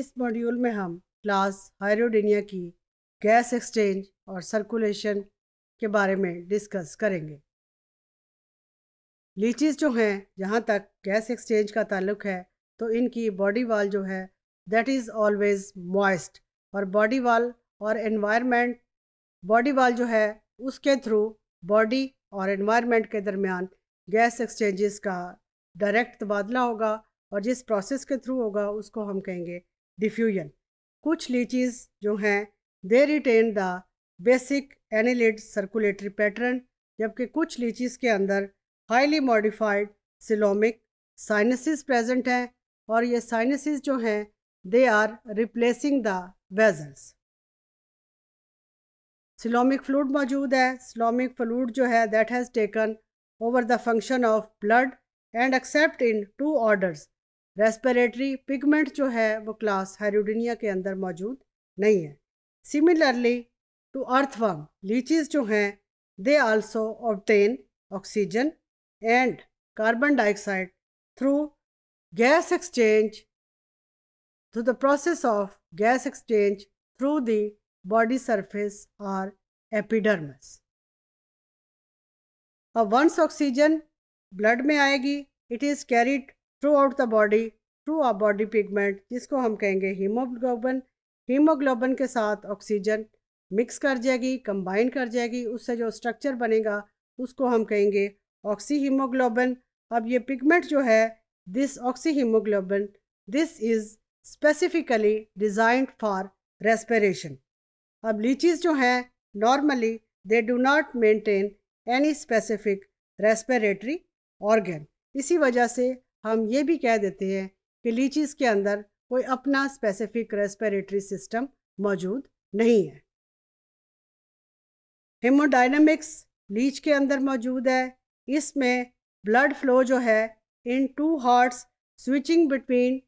इस मॉड्यूल में हम क्लास हायरोडेनिया की गैस एक्सचेंज और सर्कुलेशन के बारे में डिस्कस करेंगे लीचीज़ जो हैं जहाँ तक गैस एक्सचेंज का ताल्लुक है तो इनकी बॉडी वाल जो है दैट इज़ ऑलवेज़ मॉइस्ट और बॉडी वाल और एनवायरनमेंट बॉडी वाल जो है उसके थ्रू बॉडी और एनवायरनमेंट के दरमियान गैस एक्सचेंजेस का डायरेक्ट तबादला होगा और जिस प्रोसेस के थ्रू होगा उसको हम कहेंगे डिफ्यूजन कुछ लीचीज़ जो हैं they retain the basic annelid circulatory pattern जबकि कुछ लीचीज़ के अंदर highly modified coelomic sinuses present हैं और ये साइनसिस जो हैं they are replacing the vessels coelomic fluid मौजूद है सिलोमिक फ्लूड जो है that has taken over the function of blood and except in two orders respiratory pigment जो है वो क्लास हाइरोडिनिया के अंदर मौजूद नहीं है सिमिलरली टू अर्थवर्म लीचीज जो हैं they also obtain oxygen and carbon dioxide through gas exchange through the process of gas exchange through the body surface और epidermis. अब वंस ऑक्सीजन ब्लड में आएगी it is carried throughout the body through a body pigment जिसको हम कहेंगे haemoglobin haemoglobin के साथ oxygen mix कर जाएगी कंबाइन कर जाएगी उससे जो स्ट्रक्चर बनेगा उसको हम कहेंगे ऑक्सी हीमोग्लोबन अब ये पिगमेंट जो है this oxyhaemoglobin this is specifically designed for respiration अब लीचीज़ जो हैं normally they do not maintain any specific respiratory organ इसी वजह से हम ये भी कह देते हैं कि लीचीज़ के अंदर कोई अपना स्पेसिफिक रेस्पिरेटरी सिस्टम मौजूद नहीं है हेमोडाइनमिक्स लीच के अंदर मौजूद है इसमें ब्लड फ्लो जो है in two hearts switching between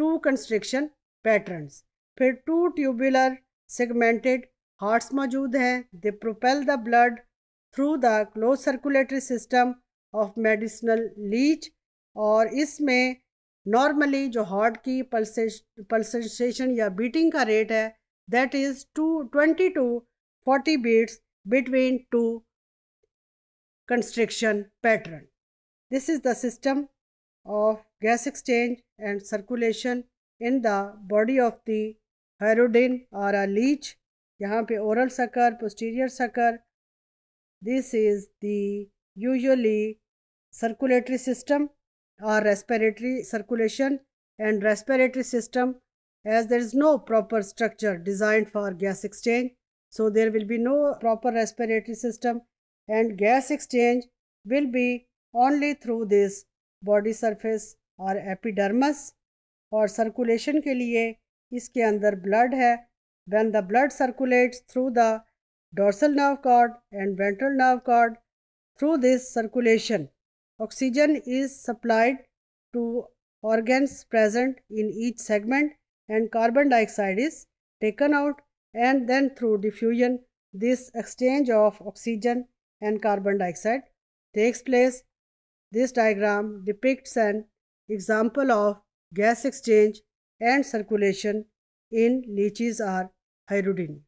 two constriction patterns फिर टू ट्यूबुलर सेगमेंटेड हार्ट्स मौजूद हैं they propel the blood through the closed circulatory system of medicinal leech और इसमें नॉर्मली जो हार्ट की पल्से पल्सेशन या बीटिंग का रेट है that is two twenty to forty beats between two constriction pattern this is the system of gas exchange and circulation in the body of the हेरोडिन और a leech यहाँ पे oral sucker posterior sucker this is doubly circulatory system or respiratory circulation and respiratory system as there is no proper structure designed for gas exchange. So there will be no proper respiratory system and gas exchange will be only through this body surface or epidermis or circulation ke liye iske andar blood hai when the blood circulates through the dorsal nerve cord and ventral nerve cord through this circulation Oxygen is supplied to organs present in each segment and carbon dioxide is taken out and then through diffusion this exchange of oxygen and carbon dioxide takes place. This diagram depicts an example of gas exchange and circulation in leeches or hirudin.